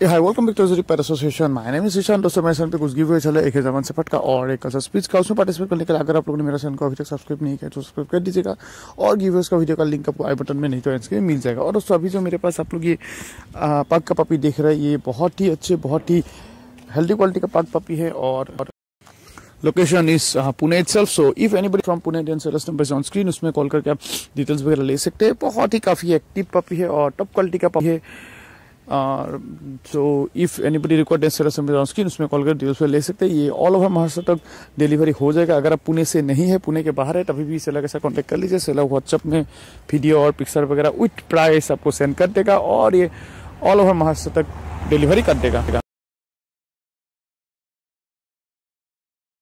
Yeah, hi, welcome back to the Repair Association. My name Ishan दोस्तों मेरे channel पे कुछ गिव हुए चला एक जमान से फटका और एक ऐसा स्पीच का उसमें पार्टिसिपेट करने के लिए अगर आप लोगों ने मेरा चैनल को अभी तक सब्सक्राइब नहीं किया तो सब्सक्राइब कर दीजिएगा और गिव का वीडियो का लिंक आपको आई बटन में नहीं तो एंड स्क्रीन मिल जाएगा और दोस्तों अभी जो मेरे पास आप लोग ये पाक का पपी देख रहे हैं ये बहुत ही अच्छे बहुत ही हेल्दी क्वालिटी का पाक पपी है और location is Pune itself so if anybody from Pune then सरस नंबर ऑन स्क्रीन उसमें कॉल करके आप डिटेल्स वगैरह ले सकते हैं बहुत ही काफ़ी एक्टिव पपी है और टॉप क्वालिटी का पपी है सो इफ़ एनीबडी रिक्वायर डेंसर ऑन स्क्रीन उसमें कॉल कर उसमें ले सकते हैं ये ऑल ओवर महाराष्ट्र तक डिलीवरी हो जाएगा अगर आप पुणे से नहीं है पुणे के बाहर है तभी भी सेलर के साथ कॉन्टैक्ट कर लीजिए सेलर व्हाट्सअप में वीडियो और पिक्चर वगैरह विथ प्राइस आपको सेंड कर देगा और ये ऑल ओवर महाराष्ट्र तक डिलीवरी कर देगा